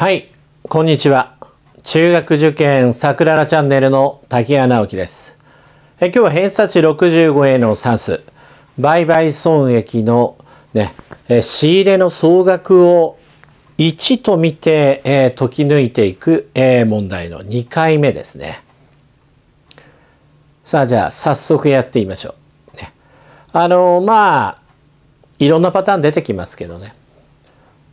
はい、こんにちは。中学受験さくららチャンネルの竹谷直樹です。え今日は偏差値65への算数、売買損益のね、え仕入れの総額を1と見て、えー、解き抜いていく、えー、問題の2回目ですね。さあじゃあ早速やってみましょう。ね、あのまあいろんなパターン出てきますけどね。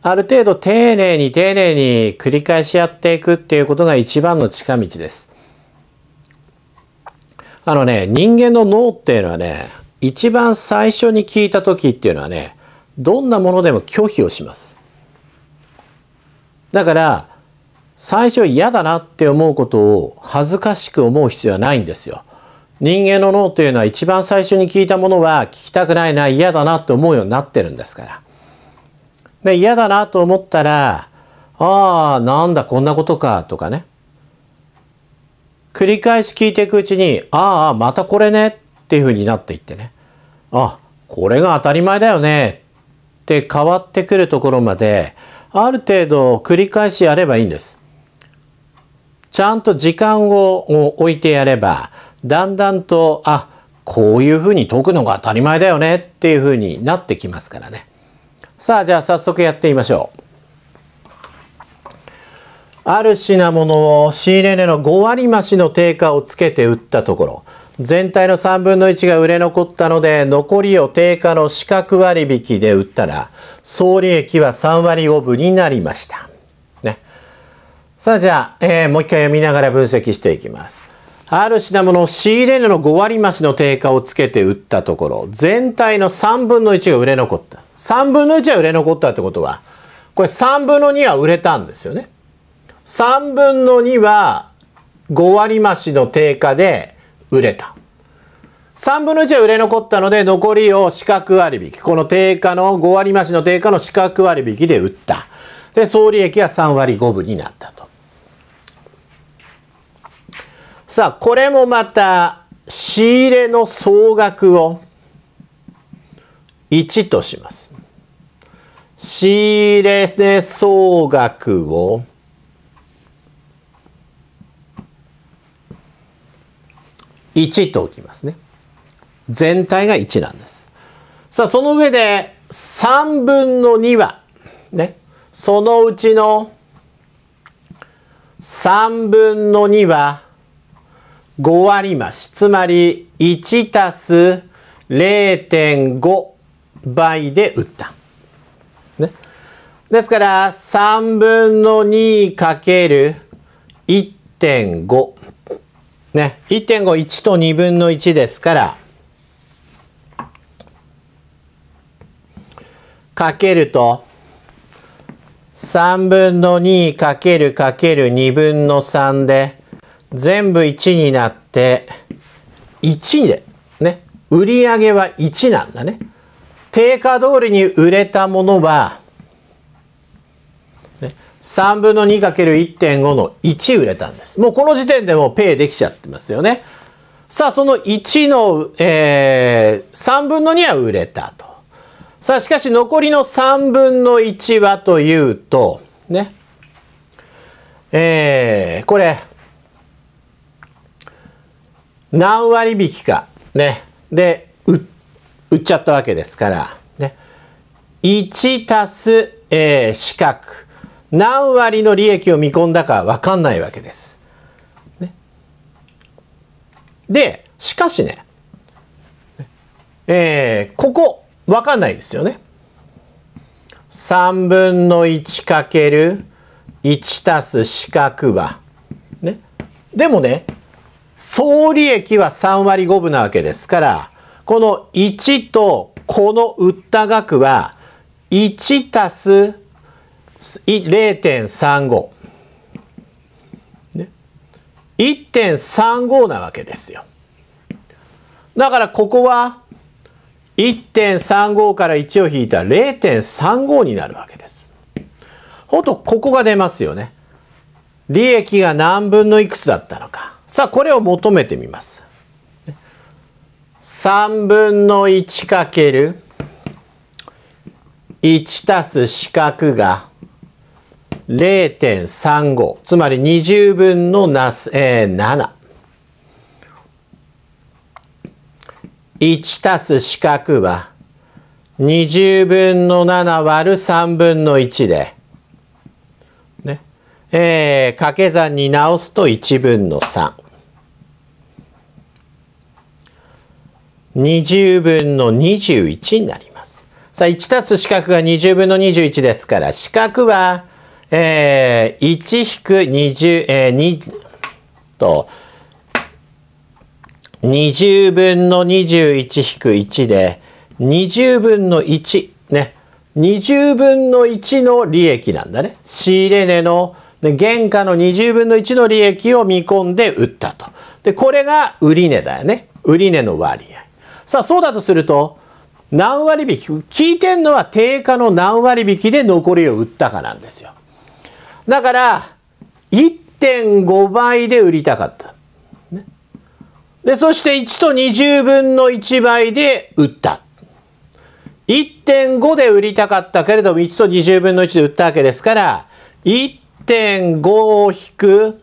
ある程度丁寧に丁寧に繰り返しやっていくっていうことが一番の近道です。あのね、人間の脳っていうのはね、一番最初に聞いた時っていうのはね、どんなものでも拒否をします。だから、最初嫌だなって思うことを恥ずかしく思う必要はないんですよ。人間の脳というのは一番最初に聞いたものは聞きたくないな、嫌だなって思うようになってるんですから。で、嫌だなと思ったら、ああ、なんだこんなことか、とかね。繰り返し聞いていくうちに、ああ、またこれね、っていうふうになっていってね。あ、これが当たり前だよね、って変わってくるところまで、ある程度繰り返しやればいいんです。ちゃんと時間を置いてやれば、だんだんと、あ、こういうふうに解くのが当たり前だよねっていうふうになってきますからね。さあじゃあ早速やってみましょう。ある品物を仕入れ値の5割増しの定価をつけて売ったところ、全体の3分の1が売れ残ったので、残りを定価の四角割引で売ったら、総利益は3割5分になりました。ね。さあじゃあ、えー、もう一回読みながら分析していきます。ある品物を仕入れ値の5割増しの低下をつけて売ったところ、全体の3分の1が売れ残った。3分の1は売れ残ったってことは、これ3分の2は売れたんですよね。3分の2は5割増しの低下で売れた。3分の1は売れ残ったので、残りを四角割引。この低下の5割増しの低下の四角割引で売った。で、総利益は3割5分になった。さあこれもまた仕入れの総額を1とします。仕入れ総額を1と置きますね。全体が1なんです。さあその上で3分の2はねそのうちの3分の2は5割増し。つまり、1たす0.5倍で売った。ね。ですから、3分の2かける1.5。ね。1.5、1と2分の1ですから、かけると、3分の2かけるかける2分の3で、全部1になって、1で、ね、売り上げは1なんだね。定価通りに売れたものは、ね、3分の 2×1.5 の1売れたんです。もうこの時点でもうペイできちゃってますよね。さあ、その1の、えー、3分の2は売れたと。さあ、しかし残りの3分の1はというと、ね、えー、これ、何割引きか、ね、で売っちゃったわけですから、ね、1たす、えー、四角何割の利益を見込んだか分かんないわけです。ね、でしかしね、えー、ここ分かんないですよね。3分の1る1たす四角は。ね、でもね総利益は3割5分なわけですから、この1とこの売った額は1たす0.35。1.35なわけですよ。だからここは1.35から1を引いたら0.35になるわけです。ほんとここが出ますよね。利益が何分のいくつだったのか。さあこれを求めてみます。3分の1かける1たす四角が0.35つまり20分のなす、えー、7。1たす四角は20分の7割る3分の1で、ねえー、掛け算に直すと1分の3。20分の21になります。さあ、1たす四角が20分の21ですから、四角は、えー、1引く20、えー、2と、20分の21引く1で、20分の1、ね、20分の1の利益なんだね。仕入れ値の、で原価の20分の1の利益を見込んで売ったと。で、これが売値だよね。売値の割合。さあ、そうだとすると、何割引き、聞いてんのは定価の何割引きで残りを売ったかなんですよ。だから、1.5倍で売りたかった。で、そして1と20分の1倍で売った。1.5で売りたかったけれども、1と20分の1で売ったわけですから、1.5を引く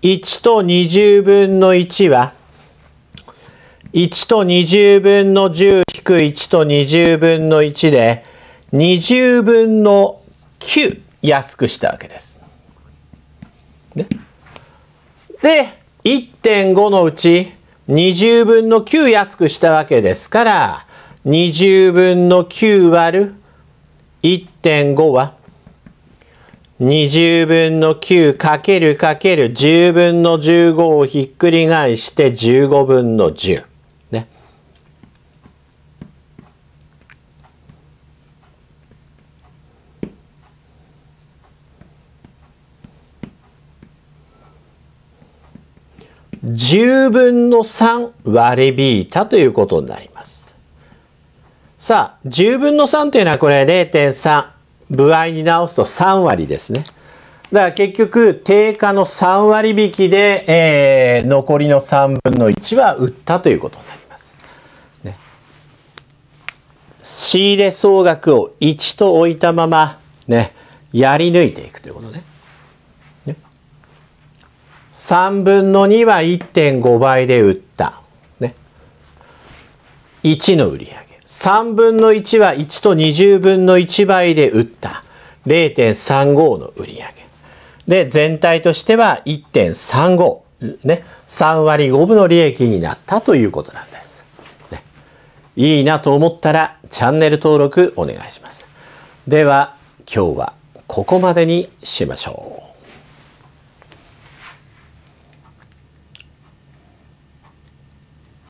1と20分の1は、1と20分の10引く1と20分の1で20分の9安くしたわけです。ね、で1.5のうち20分の9安くしたわけですから20分の9割る1.5は20分の9かけるかける10分の15をひっくり返して15分の10。10分の3割り引いたということになります。さあ、10分の3というのはこれ0.3。部合に直すと3割ですね。だから結局、定価の3割引きで、えー、残りの3分の1は売ったということになります。ね、仕入れ総額を1と置いたまま、ね、やり抜いていくということね。3分の2は1.5倍で売った。ね。1の売り上げ。3分の1は1と20分の1倍で売った。0.35の売り上げ。で、全体としては1.35。ね。3割5分の利益になったということなんです。ね、いいなと思ったらチャンネル登録お願いします。では、今日はここまでにしましょう。